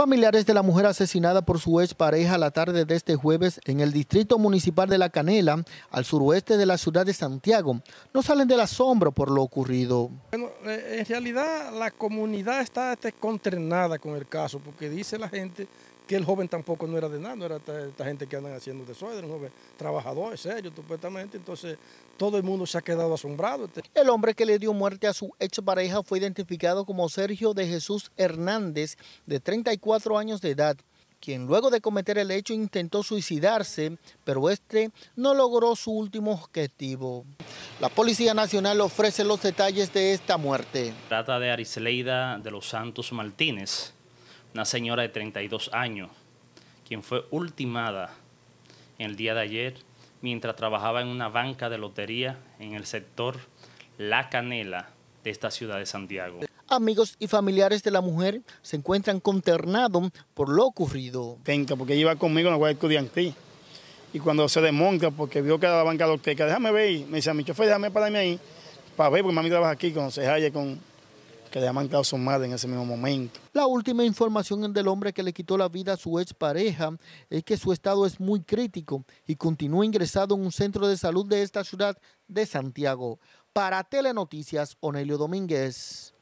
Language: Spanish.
Familiares de la mujer asesinada por su ex pareja la tarde de este jueves en el distrito municipal de La Canela, al suroeste de la ciudad de Santiago, no salen del asombro por lo ocurrido. Bueno, eh, en realidad la comunidad está este, consternada con el caso porque dice la gente que el joven tampoco no era de nada, no era esta, gente que andan haciendo desorden, un joven trabajador, serio, supuestamente. Entonces, todo el mundo se ha quedado asombrado. Este. El hombre que le dio muerte a su ex pareja fue identificado como Sergio de Jesús Hernández, de 34 años de edad quien luego de cometer el hecho intentó suicidarse, pero este no logró su último objetivo. La Policía Nacional ofrece los detalles de esta muerte. Trata de Arisleida de los Santos Martínez, una señora de 32 años, quien fue ultimada el día de ayer mientras trabajaba en una banca de lotería en el sector La Canela de esta ciudad de Santiago. Amigos y familiares de la mujer se encuentran conternados por lo ocurrido. porque iba conmigo en la guardia estudiantil. Y cuando se desmonta, porque vio que era la banca lotería, déjame ver, me dice a mi chofer, déjame pararme ahí, para ver, porque mami trabaja aquí con Cejalle, con que le llaman su madre en ese mismo momento. La última información del hombre que le quitó la vida a su expareja es que su estado es muy crítico y continúa ingresado en un centro de salud de esta ciudad de Santiago. Para Telenoticias, Onelio Domínguez.